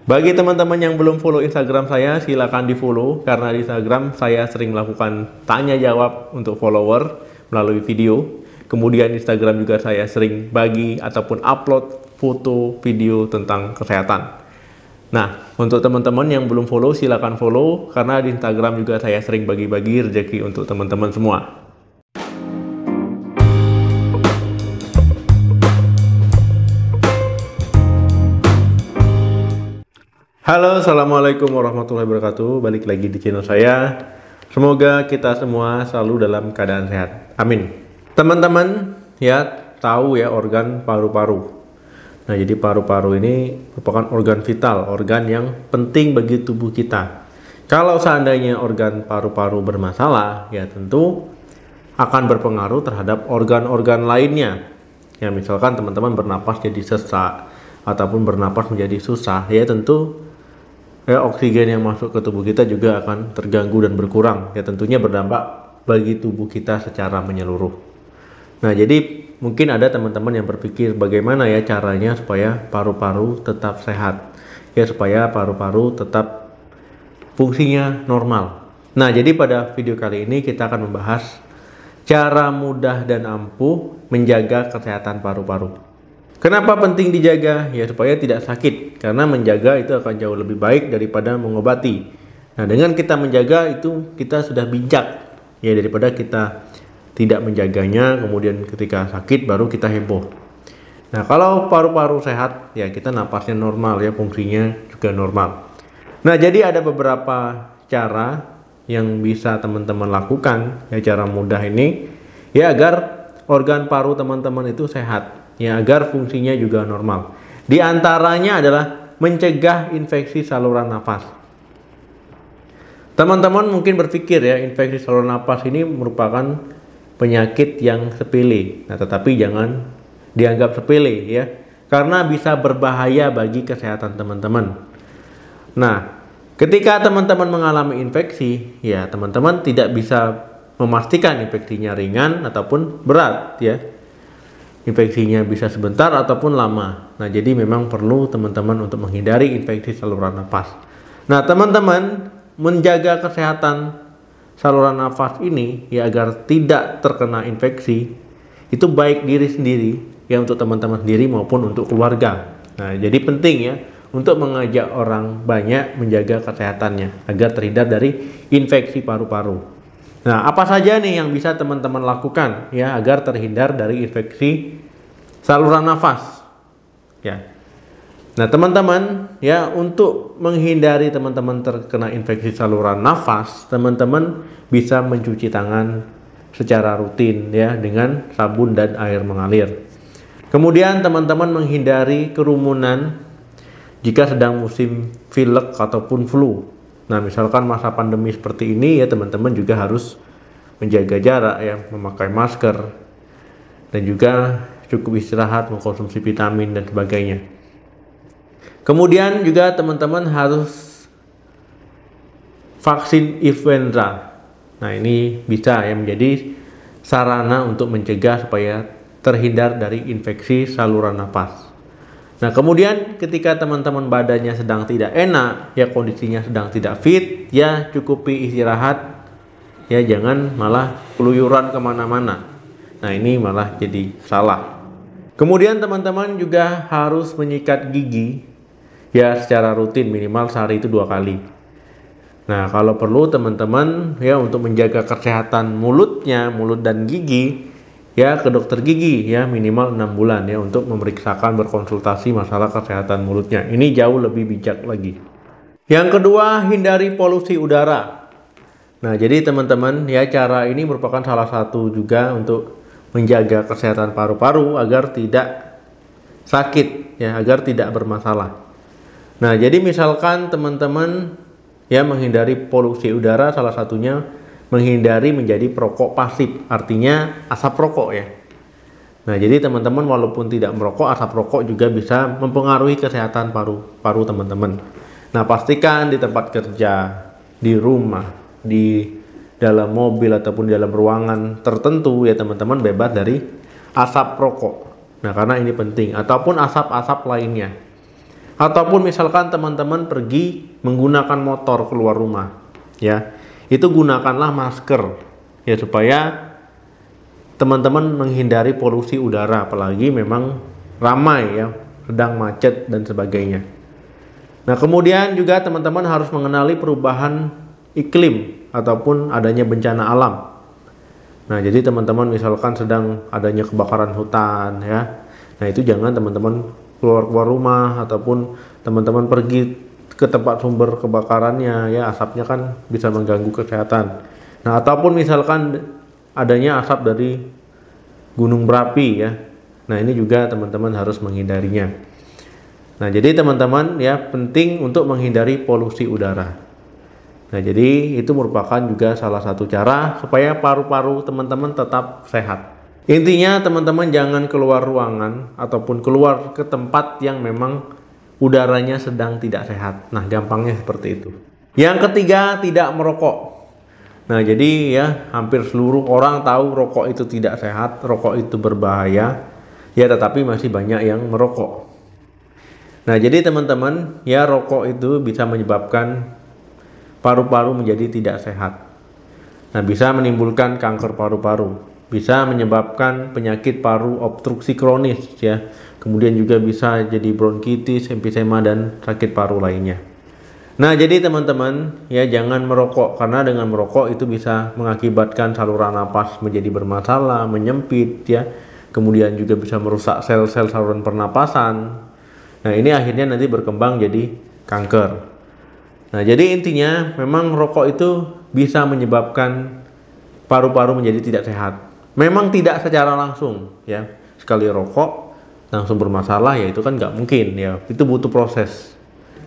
Bagi teman-teman yang belum follow Instagram saya, silakan di follow karena di Instagram saya sering melakukan tanya jawab untuk follower melalui video. Kemudian Instagram juga saya sering bagi ataupun upload foto, video tentang kesehatan. Nah, untuk teman-teman yang belum follow, silakan follow karena di Instagram juga saya sering bagi-bagi rezeki untuk teman-teman semua. Halo, assalamualaikum warahmatullahi wabarakatuh. Balik lagi di channel saya. Semoga kita semua selalu dalam keadaan sehat. Amin. Teman-teman, ya tahu ya organ paru-paru. Nah, jadi paru-paru ini merupakan organ vital, organ yang penting bagi tubuh kita. Kalau seandainya organ paru-paru bermasalah, ya tentu akan berpengaruh terhadap organ-organ lainnya. Ya, misalkan teman-teman bernapas jadi sesak ataupun bernapas menjadi susah, ya tentu ya, oksigen yang masuk ke tubuh kita juga akan terganggu dan berkurang ya tentunya berdampak bagi tubuh kita secara menyeluruh. Nah, jadi mungkin ada teman-teman yang berpikir bagaimana ya caranya supaya paru-paru tetap sehat. Ya, supaya paru-paru tetap fungsinya normal. Nah, jadi pada video kali ini kita akan membahas cara mudah dan ampuh menjaga kesehatan paru-paru. Kenapa penting dijaga? Ya supaya tidak sakit, karena menjaga itu akan jauh lebih baik daripada mengobati. Nah, dengan kita menjaga itu kita sudah bijak ya daripada kita tidak menjaganya kemudian ketika sakit baru kita heboh. Nah, kalau paru-paru sehat ya kita napasnya normal ya, fungsinya juga normal. Nah, jadi ada beberapa cara yang bisa teman-teman lakukan ya cara mudah ini ya agar organ paru teman-teman itu sehat ya agar fungsinya juga normal. Di antaranya adalah mencegah infeksi saluran nafas. Teman-teman mungkin berpikir ya infeksi saluran nafas ini merupakan penyakit yang sepele. Nah, tetapi jangan dianggap sepele ya karena bisa berbahaya bagi kesehatan teman-teman. Nah, ketika teman-teman mengalami infeksi, ya teman-teman tidak bisa memastikan infeksinya ringan ataupun berat ya infeksinya bisa sebentar ataupun lama. Nah, jadi memang perlu teman-teman untuk menghindari infeksi saluran nafas. Nah, teman-teman menjaga kesehatan saluran nafas ini ya agar tidak terkena infeksi itu baik diri sendiri ya untuk teman-teman sendiri maupun untuk keluarga. Nah, jadi penting ya untuk mengajak orang banyak menjaga kesehatannya agar terhindar dari infeksi paru-paru. Nah, apa saja nih yang bisa teman-teman lakukan ya agar terhindar dari infeksi saluran nafas? Ya. Nah, teman-teman ya untuk menghindari teman-teman terkena infeksi saluran nafas, teman-teman bisa mencuci tangan secara rutin ya dengan sabun dan air mengalir. Kemudian teman-teman menghindari kerumunan jika sedang musim pilek ataupun flu Nah, misalkan masa pandemi seperti ini ya teman-teman juga harus menjaga jarak ya, memakai masker dan juga cukup istirahat, mengkonsumsi vitamin dan sebagainya. Kemudian juga teman-teman harus vaksin influenza. Nah, ini bisa ya menjadi sarana untuk mencegah supaya terhindar dari infeksi saluran nafas Nah, kemudian ketika teman-teman badannya sedang tidak enak, ya kondisinya sedang tidak fit, ya cukupi istirahat, ya jangan malah keluyuran kemana-mana. Nah, ini malah jadi salah. Kemudian teman-teman juga harus menyikat gigi, ya secara rutin minimal sehari itu dua kali. Nah, kalau perlu teman-teman ya untuk menjaga kesehatan mulutnya, mulut dan gigi, ya ke dokter gigi ya minimal enam bulan ya untuk memeriksakan berkonsultasi masalah kesehatan mulutnya. Ini jauh lebih bijak lagi. Yang kedua, hindari polusi udara. Nah, jadi teman-teman, ya cara ini merupakan salah satu juga untuk menjaga kesehatan paru-paru agar tidak sakit ya, agar tidak bermasalah. Nah, jadi misalkan teman-teman ya menghindari polusi udara salah satunya menghindari menjadi perokok pasif, artinya asap rokok ya. Nah, jadi teman-teman walaupun tidak merokok, asap rokok juga bisa mempengaruhi kesehatan paru-paru teman-teman. Nah, pastikan di tempat kerja, di rumah, di dalam mobil ataupun di dalam ruangan tertentu ya teman-teman bebas dari asap rokok. Nah, karena ini penting ataupun asap-asap lainnya. Ataupun misalkan teman-teman pergi menggunakan motor keluar rumah, ya itu gunakanlah masker ya supaya teman-teman menghindari polusi udara apalagi memang ramai ya sedang macet dan sebagainya nah kemudian juga teman-teman harus mengenali perubahan iklim ataupun adanya bencana alam nah jadi teman-teman misalkan sedang adanya kebakaran hutan ya nah itu jangan teman-teman keluar keluar rumah ataupun teman-teman pergi ke tempat sumber kebakarannya ya asapnya kan bisa mengganggu kesehatan. Nah, ataupun misalkan adanya asap dari gunung berapi ya. Nah, ini juga teman-teman harus menghindarinya. Nah, jadi teman-teman ya penting untuk menghindari polusi udara. Nah, jadi itu merupakan juga salah satu cara supaya paru-paru teman-teman tetap sehat. Intinya teman-teman jangan keluar ruangan ataupun keluar ke tempat yang memang udaranya sedang tidak sehat. Nah, gampangnya seperti itu. Yang ketiga, tidak merokok. Nah, jadi ya hampir seluruh orang tahu rokok itu tidak sehat, rokok itu berbahaya. Ya, tetapi masih banyak yang merokok. Nah, jadi teman-teman, ya rokok itu bisa menyebabkan paru-paru menjadi tidak sehat. Nah, bisa menimbulkan kanker paru-paru bisa menyebabkan penyakit paru obstruksi kronis ya. Kemudian juga bisa jadi bronkitis, emfisema dan sakit paru lainnya. Nah, jadi teman-teman ya jangan merokok karena dengan merokok itu bisa mengakibatkan saluran napas menjadi bermasalah, menyempit ya. Kemudian juga bisa merusak sel-sel saluran pernapasan. Nah, ini akhirnya nanti berkembang jadi kanker. Nah, jadi intinya memang rokok itu bisa menyebabkan paru-paru menjadi tidak sehat memang tidak secara langsung ya sekali rokok langsung bermasalah ya itu kan nggak mungkin ya itu butuh proses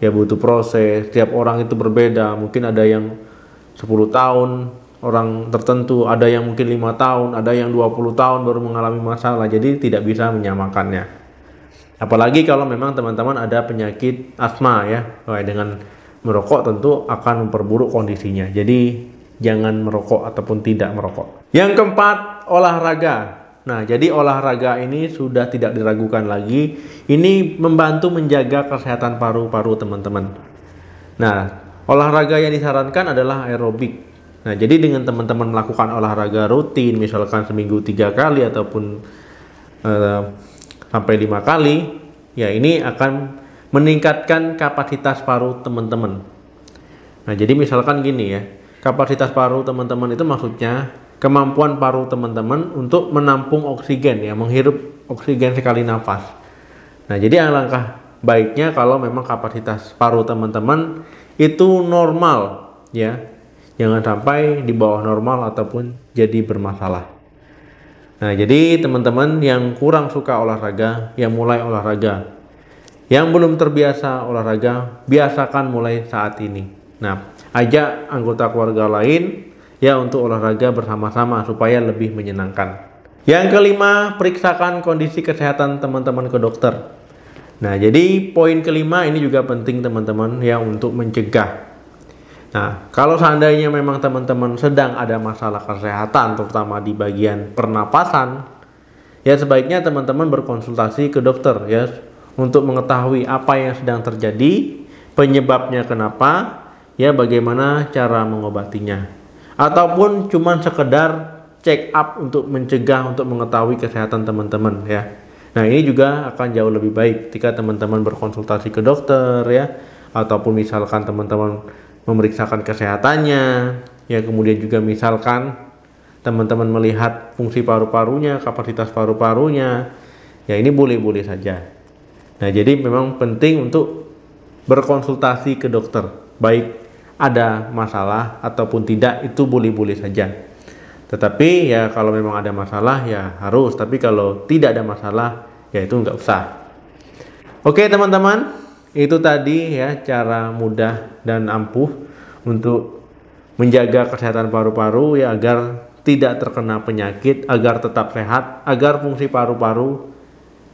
ya butuh proses Setiap orang itu berbeda mungkin ada yang 10 tahun orang tertentu ada yang mungkin lima tahun ada yang 20 tahun baru mengalami masalah jadi tidak bisa menyamakannya apalagi kalau memang teman-teman ada penyakit asma ya nah, dengan merokok tentu akan memperburuk kondisinya jadi jangan merokok ataupun tidak merokok. Yang keempat, olahraga. Nah, jadi olahraga ini sudah tidak diragukan lagi. Ini membantu menjaga kesehatan paru-paru teman-teman. Nah, olahraga yang disarankan adalah aerobik. Nah, jadi dengan teman-teman melakukan olahraga rutin, misalkan seminggu tiga kali ataupun uh, sampai lima kali, ya ini akan meningkatkan kapasitas paru teman-teman. Nah, jadi misalkan gini ya, kapasitas paru teman-teman itu maksudnya kemampuan paru teman-teman untuk menampung oksigen ya, menghirup oksigen sekali nafas. Nah, jadi alangkah baiknya kalau memang kapasitas paru teman-teman itu normal ya. Jangan sampai di bawah normal ataupun jadi bermasalah. Nah, jadi teman-teman yang kurang suka olahraga, yang mulai olahraga. Yang belum terbiasa olahraga, biasakan mulai saat ini. Nah, ajak anggota keluarga lain ya untuk olahraga bersama-sama supaya lebih menyenangkan. Yang kelima, periksakan kondisi kesehatan teman-teman ke dokter. Nah, jadi poin kelima ini juga penting teman-teman ya untuk mencegah. Nah, kalau seandainya memang teman-teman sedang ada masalah kesehatan terutama di bagian pernapasan, ya sebaiknya teman-teman berkonsultasi ke dokter ya untuk mengetahui apa yang sedang terjadi, penyebabnya kenapa, ya bagaimana cara mengobatinya ataupun cuman sekedar check up untuk mencegah untuk mengetahui kesehatan teman-teman ya. Nah, ini juga akan jauh lebih baik ketika teman-teman berkonsultasi ke dokter ya ataupun misalkan teman-teman memeriksakan kesehatannya ya kemudian juga misalkan teman-teman melihat fungsi paru-parunya, kapasitas paru-parunya. Ya ini boleh-boleh saja. Nah, jadi memang penting untuk berkonsultasi ke dokter, baik ada masalah ataupun tidak itu boleh-boleh saja. Tetapi ya kalau memang ada masalah ya harus, tapi kalau tidak ada masalah ya itu nggak usah. Oke teman-teman, itu tadi ya cara mudah dan ampuh untuk menjaga kesehatan paru-paru ya agar tidak terkena penyakit, agar tetap sehat, agar fungsi paru-paru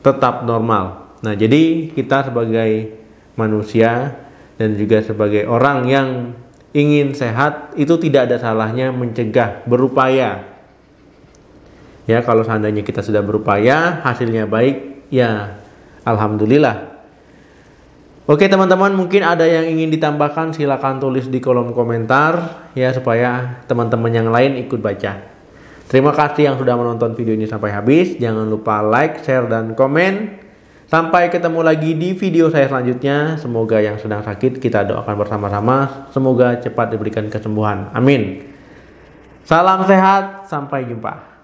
tetap normal. Nah, jadi kita sebagai manusia dan juga sebagai orang yang ingin sehat itu tidak ada salahnya mencegah berupaya ya kalau seandainya kita sudah berupaya hasilnya baik ya alhamdulillah Oke teman-teman mungkin ada yang ingin ditambahkan silahkan tulis di kolom komentar ya supaya teman-teman yang lain ikut baca. Terima kasih yang sudah menonton video ini sampai habis. Jangan lupa like, share, dan komen. Sampai ketemu lagi di video saya selanjutnya. Semoga yang sedang sakit kita doakan bersama-sama. Semoga cepat diberikan kesembuhan. Amin. Salam sehat, sampai jumpa.